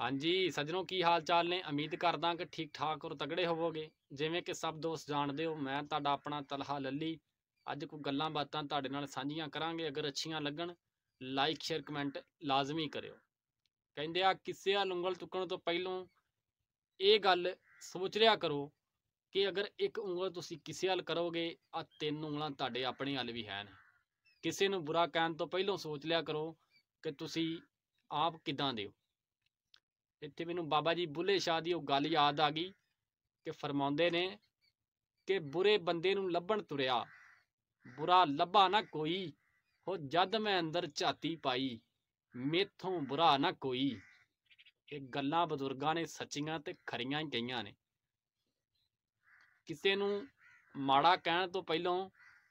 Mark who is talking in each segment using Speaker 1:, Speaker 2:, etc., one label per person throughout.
Speaker 1: ਹਾਂਜੀ ਸੱਜਣੋ ਕੀ ਹਾਲ ਚਾਲ ਨੇ ਉਮੀਦ ਕਰਦਾ ਕਿ ਠੀਕ ਠਾਕ ਹੋ ਤਗੜੇ ਹੋਵੋਗੇ ਜਿਵੇਂ ਕਿ ਸਭ ਦੋਸਤ ਜਾਣਦੇ ਹੋ ਮੈਂ ਤੁਹਾਡਾ ਆਪਣਾ ਤਲਹਾ ਲੱਲੀ ਅੱਜ ਕੋਈ ਗੱਲਾਂ ਬਾਤਾਂ ਤੁਹਾਡੇ ਨਾਲ ਸਾਂਝੀਆਂ ਕਰਾਂਗੇ ਅਗਰ ਅੱਛੀਆਂ ਲੱਗਣ ਲਾਈਕ ਸ਼ੇਅਰ ਕਮੈਂਟ ਲਾਜ਼ਮੀ ਕਰਿਓ ਕਹਿੰਦੇ ਆ ਕਿਸੇ ਆ ਉਂਗਲ ਚੁੱਕਣ ਤੋਂ ਪਹਿਲੋਂ ਇਹ ਗੱਲ ਸੋਚ ਲਿਆ ਕਰੋ ਕਿ ਅਗਰ ਇੱਕ ਉਂਗਲ ਤੁਸੀਂ ਕਿਸੇ ਹਲ ਕਰੋਗੇ ਆ ਤਿੰਨ ਉਂਗਲਾਂ ਤੁਹਾਡੇ ਆਪਣੇ ਹੱਲ ਵੀ ਹਨ ਕਿਸੇ ਨੂੰ ਬੁਰਾ ਕਹਿਣ ਤੋਂ ਪਹਿਲੋਂ ਸੋਚ ਲਿਆ ਕਰੋ ਕਿ ਤੁਸੀਂ ਆਪ ਕਿਦਾਂ ਦੇ ਹੋ ਇੱਥੇ ਮੈਨੂੰ ਬਾਬਾ ਜੀ ਬੁੱਲੇ ਸ਼ਾਹ ਦੀ ਉਹ ਗੱਲ ਯਾਦ ਆ ਗਈ ਕਿ ਫਰਮਾਉਂਦੇ ਨੇ ਕਿ ਬੁਰੇ ਬੰਦੇ ਨੂੰ ਲੱਭਣ ਤੁਰਿਆ ਬੁਰਾ ਲੱਭਾ ਨਾ ਕੋਈ ਹੋ ਜਦ ਮੈਂ ਅੰਦਰ ਝਾਤੀ ਪਾਈ ਮੇਥੋਂ ਬੁਰਾ ਨਾ ਕੋਈ ਇਹ ਗੱਲਾਂ ਬਜ਼ੁਰਗਾਂ ਨੇ ਸੱਚੀਆਂ ਤੇ ਖਰੀਆਂ ਹੀ ਕਹੀਆਂ ਨੇ ਕਿਸੇ ਨੂੰ ਮਾੜਾ ਕਹਿਣ ਤੋਂ ਪਹਿਲਾਂ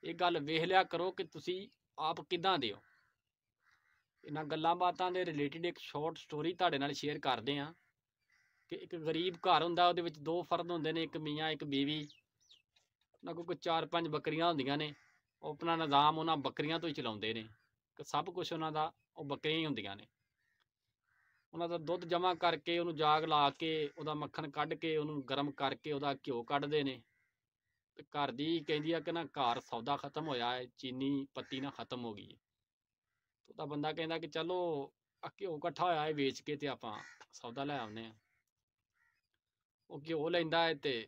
Speaker 1: ਇਹ ਗੱਲ ਵੇਖ ਲਿਆ ਕਰੋ ਕਿ ਤੁਸੀਂ ਆਪ ਕਿਦਾਂ ਦੇ ਹੋ ਇਹਨਾਂ ਗੱਲਾਂ ਬਾਤਾਂ ਦੇ ਰਿਲੇਟਡ ਇੱਕ ਸ਼ਾਰਟ ਸਟੋਰੀ ਤੁਹਾਡੇ ਨਾਲ ਸ਼ੇਅਰ ਕਰਦੇ ਆ ਕਿ ਇੱਕ ਗਰੀਬ ਘਰ ਹੁੰਦਾ ਉਹਦੇ ਵਿੱਚ ਦੋ ਫਰਦ ਹੁੰਦੇ ਨੇ ਇੱਕ ਮੀਆਂ ਇੱਕ ਬੀਵੀ ਉਹਨਾਂ ਕੋਲ ਕੋਈ ਚਾਰ ਪੰਜ ਬੱਕਰੀਆਂ ਹੁੰਦੀਆਂ ਨੇ ਉਹ ਆਪਣਾ ਨਿਜ਼ਾਮ ਉਹਨਾਂ ਬੱਕਰੀਆਂ ਤੋਂ ਹੀ ਚਲਾਉਂਦੇ ਨੇ ਕਿ ਸਭ ਕੁਝ ਉਹਨਾਂ ਦਾ ਉਹ ਬੱਕਰੀਆਂ ਹੀ ਹੁੰਦੀਆਂ ਨੇ ਉਹਨਾਂ ਦਾ ਦੁੱਧ ਜਮ੍ਹਾਂ ਕਰਕੇ ਉਹਨੂੰ ਜਾਗ ਲਾ ਕੇ ਉਹਦਾ ਮੱਖਣ ਕੱਢ ਕੇ ਉਹਨੂੰ ਗਰਮ ਕਰਕੇ ਉਹਦਾ ਘਿਓ ਕੱਢਦੇ ਨੇ ਤੇ ਘਰ ਦੀ ਕਹਿੰਦੀ ਆ ਕਿ ਨਾ ਘਰ ਸੌਦਾ ਖਤਮ ਹੋਇਆ ਹੈ ਚੀਨੀ ਪੱਤੀ ਨਾ ਖਤਮ ਹੋ ਗਈ ਹੈ ਤਾਂ ਬੰਦਾ ਕਹਿੰਦਾ ਕਿ ਚਲੋ ਘਿਓ ਇਕੱਠਾ ਹੋਇਆ ਹੈ ਵੇਚ ਕੇ ਤੇ ਆਪਾਂ ਸੌਦਾ ਲੈ ਆਉਨੇ ਆ ਉਹ ਘਿਓ ਲੈਂਦਾ ਹੈ ਤੇ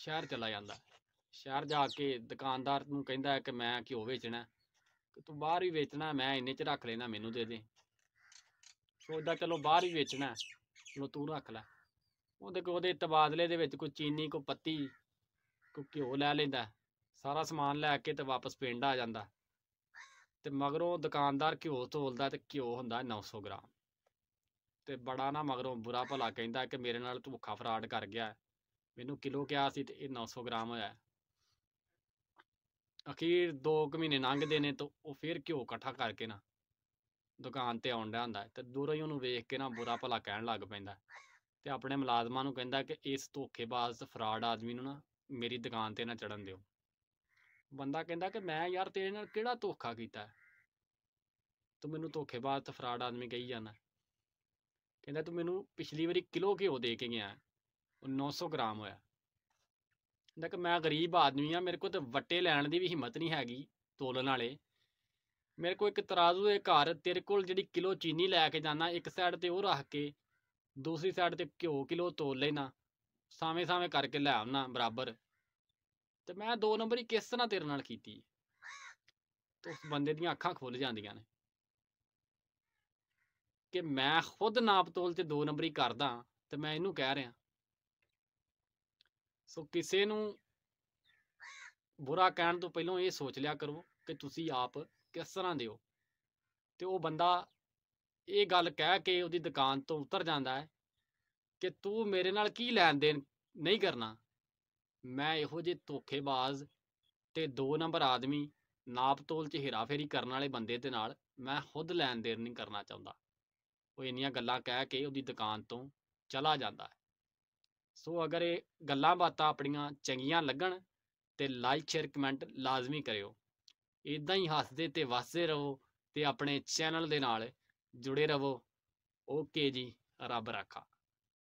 Speaker 1: ਸ਼ਹਿਰ ਚਲਾ ਜਾਂਦਾ ਸ਼ਹਿਰ ਜਾ ਕੇ ਦੁਕਾਨਦਾਰ ਨੂੰ ਕਹਿੰਦਾ ਕਿ ਮੈਂ ਘਿਓ ਵੇਚਣਾ ਕਿ ਤੂੰ ਬਾਹਰ ਹੀ ਵੇਚਣਾ ਮੈਂ ਇੰਨੇ ਚ ਰੱਖ ਲੈਣਾ ਮੈਨੂੰ ਦੇ ਦੇ ਸੋਚਦਾ ਚਲੋ ਬਾਹਰ ਹੀ ਵੇਚਣਾ ਲੋ ਤੂੰ ਰੱਖ ਲੈ ਉਹਦੇ ਕੋ ਉਹਦੇ ਤਬਾਦਲੇ ਦੇ ਵਿੱਚ ਕੋਈ ਚੀਨੀ ਕੋ ਪੱਤੀ ਕੋ ਘਿਓ ਲੈ ਲੈਂਦਾ ਸਾਰਾ ਸਮਾਨ ਲੈ ਕੇ ਤੇ ਵਾਪਸ ਪਿੰਡ ਆ ਜਾਂਦਾ ਤੇ ਮਗਰੋਂ ਦੁਕਾਨਦਾਰ ਘਿਓ ਤੋਲਦਾ ਤੇ ਘਿਓ ਹੁੰਦਾ 900 ਗ੍ਰਾਮ ਤੇ ਬੜਾ ਨਾ ਮਗਰੋਂ ਬੁਰਾ ਭਲਾ ਕਹਿੰਦਾ ਕਿ ਮੇਰੇ ਨਾਲ ਧੋਖਾ ਫਰਾਡ ਕਰ ਗਿਆ ਮੈਨੂੰ ਕਿਲੋ ਕਿਹਾ ਸੀ ਤੇ ਇਹ 900 ਗ੍ਰਾਮ ਹੋਇਆ ਅਖੀਰ 2 ਕੁ ਮਹੀਨੇ ਲੰਘਦੇ ਨੇ ਤਾਂ ਉਹ ਫੇਰ ਘਿਓ ਇਕੱਠਾ ਕਰਕੇ ਨਾ ਦੁਕਾਨ ਤੇ ਆਉਣ ਹੁੰਦਾ ਤੇ ਦੂਰੋਂ ਹੀ ਉਹਨੂੰ ਵੇਖ ਕੇ ਨਾ ਬੁਰਾ ਭਲਾ ਕਹਿਣ ਲੱਗ ਪੈਂਦਾ ਤੇ ਆਪਣੇ ਮੁਲਾਜ਼ਮਾਂ ਨੂੰ ਕਹਿੰਦਾ ਕਿ ਇਸ ਧੋਖੇਬਾਜ਼ ਫਰਾਡ ਆਦਮੀ ਨੂੰ ਨਾ ਮੇਰੀ ਦੁਕਾਨ ਤੇ ਨਾ ਚੜਨ ਦਿਓ ਬੰਦਾ ਕਹਿੰਦਾ ਕਿ ਮੈਂ ਯਾਰ ਤੇਰੇ ਨਾਲ ਕਿਹੜਾ ਧੋਖਾ ਕੀਤਾ ਤੂੰ ਮੈਨੂੰ ਧੋਖੇਬਾਜ਼ ਤੇ ਫਰਾਡ ਆਦਮੀ ਕਹੀ ਜਾਂਦਾ ਕਹਿੰਦਾ ਤੂੰ ਮੈਨੂੰ ਪਿਛਲੀ ਵਾਰੀ ਕਿਲੋ ਘਿਓ ਦੇ ਕੇ ਗਿਆ ਉਹ 900 ਗ੍ਰਾਮ ਹੋਇਆ ਕਹਿੰਦਾ ਕਿ ਮੈਂ ਗਰੀਬ ਆਦਮੀ ਆ ਮੇਰੇ ਕੋਲ ਤੇ ਵੱਟੇ ਲੈਣ ਦੀ ਵੀ ਹਿੰਮਤ ਨਹੀਂ ਹੈਗੀ ਤੋਲਣ ਵਾਲੇ ਮੇਰੇ ਕੋਲ ਇੱਕ ਤਰਾਜ਼ੂ ਹੈ ਘਰ ਤੇਰੇ ਕੋਲ ਜਿਹੜੀ ਕਿਲੋ ਚੀਨੀ ਲੈ ਕੇ ਜਾਣਾ ਇੱਕ ਸਾਈਡ ਤੇ ਉਹ ਰੱਖ ਕੇ ਦੂਸਰੀ ਸਾਈਡ ਤੇ ਘਿਓ ਕਿਲੋ ਤੋਲ ਲੈਣਾ ਸਾਵੇਂ ਸਾਵੇਂ ਕਰਕੇ ਲੈ ਆਉਣਾ ਬਰਾਬਰ ਤੇ ਮੈਂ ਦੋ ਨੰਬਰ ਹੀ ਕਿਸ ਤਰ੍ਹਾਂ ਤੇਰੇ ਨਾਲ ਕੀਤੀ ਤੇ ਉਸ ਬੰਦੇ ਦੀਆਂ ਅੱਖਾਂ ਖੁੱਲ ਜਾਂਦੀਆਂ ਨੇ ਕਿ ਮੈਂ ਖੁਦ ਨਾਪਤੋਲ ਤੇ ਦੋ ਨੰਬਰੀ ਕਰਦਾ ਤੇ ਮੈਂ ਇਹਨੂੰ ਕਹਿ ਰਿਹਾ ਸੋ ਕਿਸੇ ਨੂੰ ਬੁਰਾ ਕਹਿਣ ਤੋਂ ਪਹਿਲਾਂ ਇਹ ਸੋਚ ਲਿਆ ਕਰੋ ਕਿ ਤੁਸੀਂ ਆਪ ਕਿਸ ਤਰ੍ਹਾਂ ਦੇ ਹੋ ਤੇ ਉਹ ਬੰਦਾ ਇਹ ਗੱਲ ਕਹਿ ਕੇ ਉਹਦੀ ਦੁਕਾਨ ਤੋਂ ਉਤਰ ਜਾਂਦਾ ਹੈ ਕਿ ਤੂੰ ਮੇਰੇ ਨਾਲ ਕੀ ਲੈਣ ਦੇਣ ਨਹੀਂ ਕਰਨਾ ਮੈਂ ਇਹੋ ਜਿਹੇ ਧੋਖੇਬਾਜ਼ ਤੇ ਦੋ ਨੰਬਰ ਆਦਮੀ ਨਾਪਤੋਲ 'ਚ ਹੇਰਾਫੇਰੀ ਕਰਨ ਵਾਲੇ ਬੰਦੇ ਦੇ ਨਾਲ ਮੈਂ ਖੁਦ ਲੈਣ ਦੇਣ ਨਹੀਂ ਕਰਨਾ ਚਾਹੁੰਦਾ ਉਹ ਇੰਨੀਆਂ ਗੱਲਾਂ ਕਹਿ ਕੇ ਉਹਦੀ ਦੁਕਾਨ ਤੋਂ ਚਲਾ ਜਾਂਦਾ ਹੈ ਸੋ ਅਗਰ ਇਹ ਗੱਲਾਂ ਬਾਤਾਂ ਆਪਣੀਆਂ ਚੰਗੀਆਂ ਲੱਗਣ ਤੇ ਲਾਈਕ ਸ਼ੇਅਰ ਕਮੈਂਟ ਲਾਜ਼ਮੀ ਕਰਿਓ ਇਦਾਂ ਹੀ ਹੱਸਦੇ ਤੇ ਵਸਦੇ ਰਹੋ ਤੇ ਆਪਣੇ ਚੈਨਲ ਦੇ ਨਾਲ ਜੁੜੇ ਰਹੋ ਓਕੇ ਜੀ ਰੱਬ ਰਾਖਾ